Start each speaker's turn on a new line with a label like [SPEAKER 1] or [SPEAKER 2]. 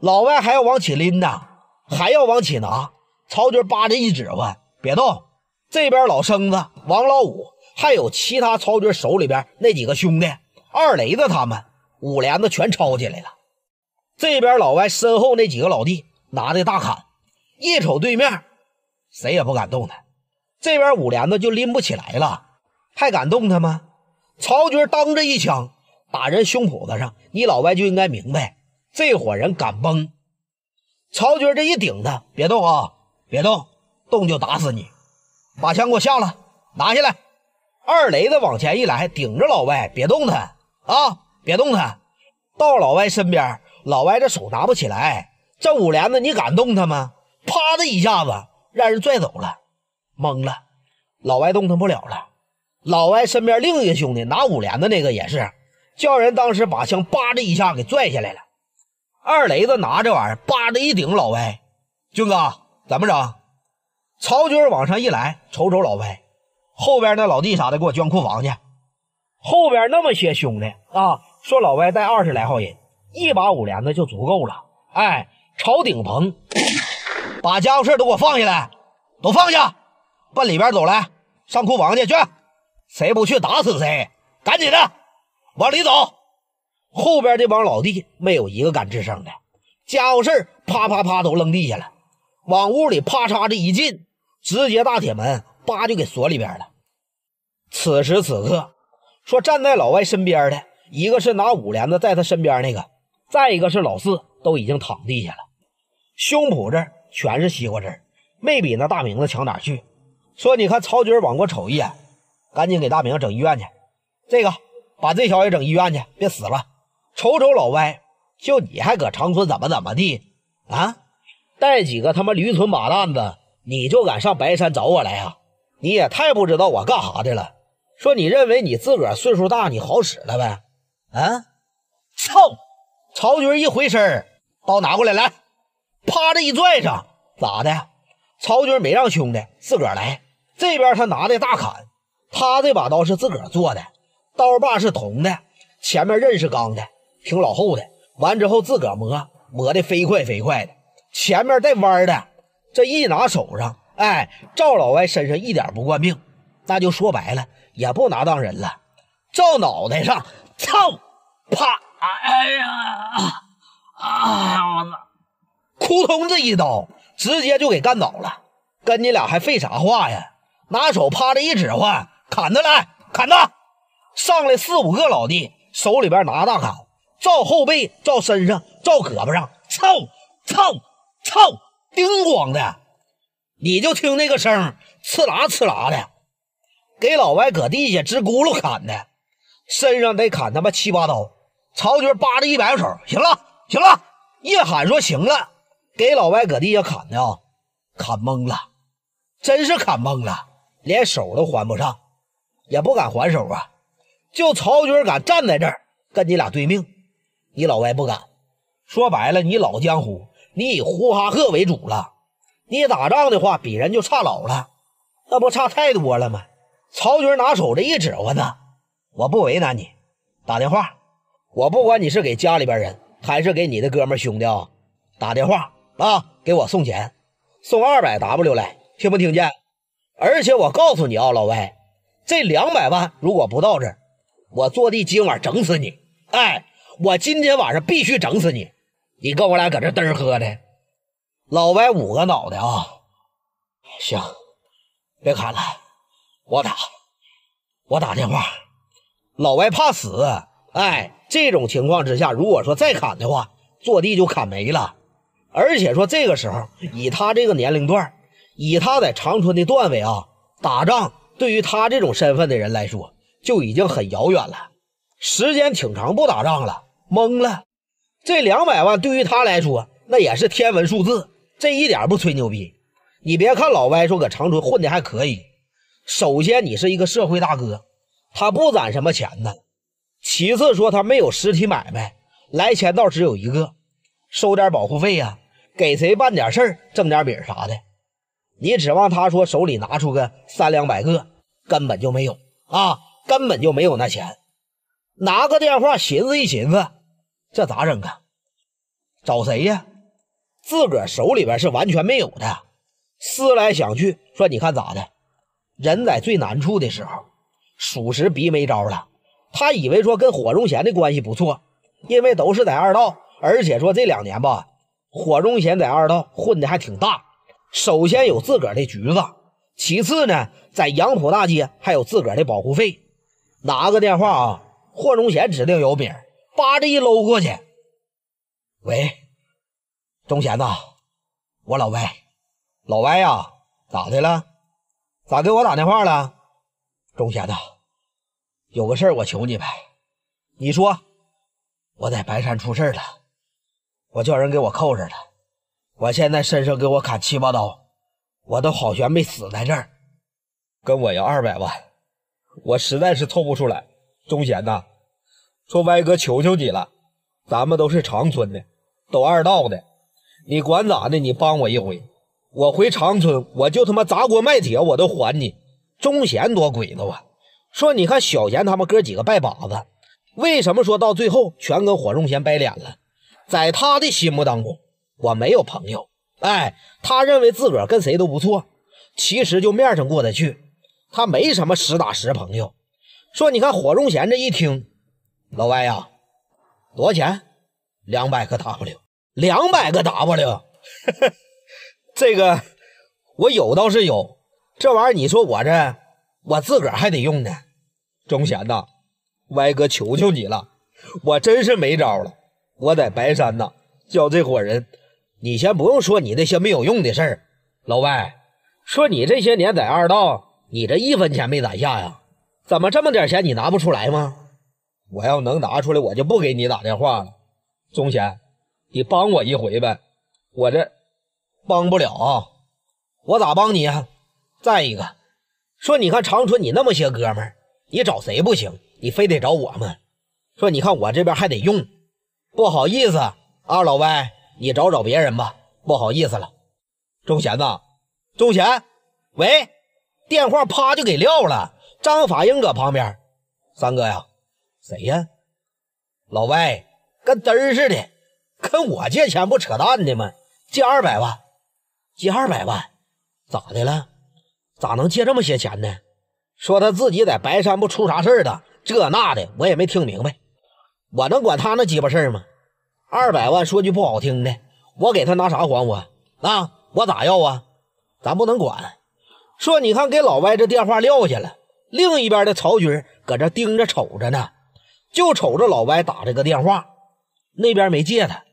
[SPEAKER 1] 老外还要往起拎呢，还要往起拿。曹军扒着一指唤：“别动！”这边老生子王老五，还有其他曹军手里边那几个兄弟，二雷子他们五连子全抄起来了。这边老外身后那几个老弟拿着大砍，一瞅对面，谁也不敢动他。这边五连子就拎不起来了，还敢动他吗？曹军当着一枪打人胸脯子上，你老外就应该明白。这伙人敢崩，曹军这一顶他，别动啊，别动，动就打死你！把枪给我下了，拿下来。二雷子往前一来，顶着老外，别动他啊，别动他。到老外身边，老外这手拿不起来，这五连子你敢动他吗？啪的一下子，让人拽走了，懵了。老外动弹不了了。老外身边另一个兄弟拿五连子那个也是，叫人当时把枪叭的一下给拽下来了。二雷子拿这玩意儿，叭的一顶老歪，军哥怎么整？曹军往上一来，瞅瞅老歪，后边那老弟啥的给我捐库房去。后边那么些兄弟啊，说老歪带二十来号人，一把五连子就足够了。哎，朝顶棚，把家伙事都给我放下来，都放下，奔里边走来，上库房去去，谁不去打死谁，赶紧的，往里走。后边这帮老弟没有一个敢吱声的，家务事啪啪啪都扔地下了，往屋里啪嚓的一进，直接大铁门叭就给锁里边了。此时此刻，说站在老外身边的一个是拿五连子在他身边那个，再一个是老四都已经躺地下了，胸脯这全是西瓜汁没比那大明子强哪去。说你看曹军往过瞅一眼，赶紧给大明整医院去，这个把这小子整医院去，别死了。瞅瞅老歪，就你还搁长春怎么怎么地啊？带几个他妈驴唇马蛋子，你就敢上白山找我来呀？你也太不知道我干啥的了。说你认为你自个儿岁数大，你好使了呗？啊！操！曹军一回身刀拿过来，来，啪的一拽上，咋的？曹军没让兄弟自个儿来，这边他拿的大砍，他这把刀是自个儿做的，刀把是铜的，前面刃是钢的。挺老厚的，完之后自个磨，磨得飞快飞快的。前面带弯的，这一拿手上，哎，赵老歪身上一点不惯病，那就说白了也不拿当人了。照脑袋上，操，啪！哎呀，啊！我操！扑通，这一刀直接就给干倒了。跟你俩还废啥话呀？拿手啪的一指唤，砍他来，砍他！上来四五个老弟，手里边拿大砍。照后背，照身上，照胳膊上，操，操，操，叮咣的，你就听那个声，刺啦刺啦的，给老外搁地下直咕噜砍的，身上得砍他妈七八刀。曹军扒着一摆手，行了，行了，一喊说行了，给老外搁地下砍的啊，砍懵了，真是砍懵了，连手都还不上，也不敢还手啊。就曹军敢站在这儿跟你俩对命。你老外不敢，说白了，你老江湖，你以呼哈克为主了。你打仗的话，比人就差老了，那不差太多了吗？曹军拿手这一指唤子，我不为难你，打电话，我不管你是给家里边人，还是给你的哥们兄弟啊，打电话啊，给我送钱，送二百 W 来，听不听见？而且我告诉你啊，老外，这两百万如果不到这儿，我坐地今晚整死你，哎。我今天晚上必须整死你！你跟我俩搁这嘚儿喝的，老白五个脑袋啊！行，别砍了，我打，我打电话。老白怕死，哎，这种情况之下，如果说再砍的话，坐地就砍没了。而且说这个时候，以他这个年龄段，以他在长春的段位啊，打仗对于他这种身份的人来说就已经很遥远了。时间挺长不打仗了。懵了，这两百万对于他来说，那也是天文数字，这一点不吹牛逼。你别看老歪说搁长春混的还可以，首先你是一个社会大哥，他不攒什么钱呢。其次说他没有实体买卖，来钱倒只有一个，收点保护费呀，给谁办点事儿挣点米啥的。你指望他说手里拿出个三两百个，根本就没有啊，根本就没有那钱。拿个电话寻思一寻思。这咋整啊？找谁呀？自个儿手里边是完全没有的。思来想去，说你看咋的？人在最难处的时候，属实逼没招了。他以为说跟火忠贤的关系不错，因为都是在二道，而且说这两年吧，火忠贤在二道混的还挺大。首先有自个儿的局子，其次呢，在杨浦大街还有自个儿的保护费。拿个电话啊，霍忠贤指定有名。叭着一搂过去，喂，忠贤呐，我老歪，老歪呀，咋的了？咋给我打电话了？忠贤呐，有个事儿我求你呗，你说，我在白山出事了，我叫人给我扣着了，我现在身上给我砍七八刀，我都好悬没死在这儿，跟我要二百万，我实在是凑不出来，忠贤呐。说歪哥，求求你了，咱们都是长春的，都二道的，你管咋的？你帮我一回，我回长春，我就他妈砸锅卖铁，我都还你。钟贤多鬼子啊！说你看小贤他们哥几个拜把子，为什么说到最后全跟火忠贤掰脸了？在他的心目当中，我没有朋友。哎，他认为自个儿跟谁都不错，其实就面上过得去，他没什么实打实朋友。说你看火忠贤这一听。老歪呀，多少钱？两百个 W，两百个 W。这个我有倒是有，这玩意儿你说我这我自个儿还得用呢。钟贤呐，歪哥求求你了，我真是没招了。我在白山呐叫这伙人，你先不用说你那些没有用的事儿。老歪，说你这些年在二道，你这一分钱没攒下呀？怎么这么点钱你拿不出来吗？我要能拿出来，我就不给你打电话了。钟贤，你帮我一回呗，我这帮不了啊。我咋帮你啊？再一个，说你看长春，你那么些哥们，你找谁不行？你非得找我们。说你看我这边还得用，不好意思，二老歪，你找找别人吧。不好意思了，钟贤呐，钟贤，喂，电话啪就给撂了。张法英搁旁边，三哥呀。谁呀？老歪跟嘚儿似的，跟我借钱不扯淡的吗？借二百万，借二百万，咋的了？咋能借这么些钱呢？说他自己在白山不出啥事儿的，这那的我也没听明白。我能管他那鸡巴事儿吗？二百万，说句不好听的，我给他拿啥还我？那我咋要啊？咱不能管。说你看，给老歪这电话撂下了，另一边的曹军搁这盯着瞅着呢。就瞅着老歪打这个电话，那边没接他。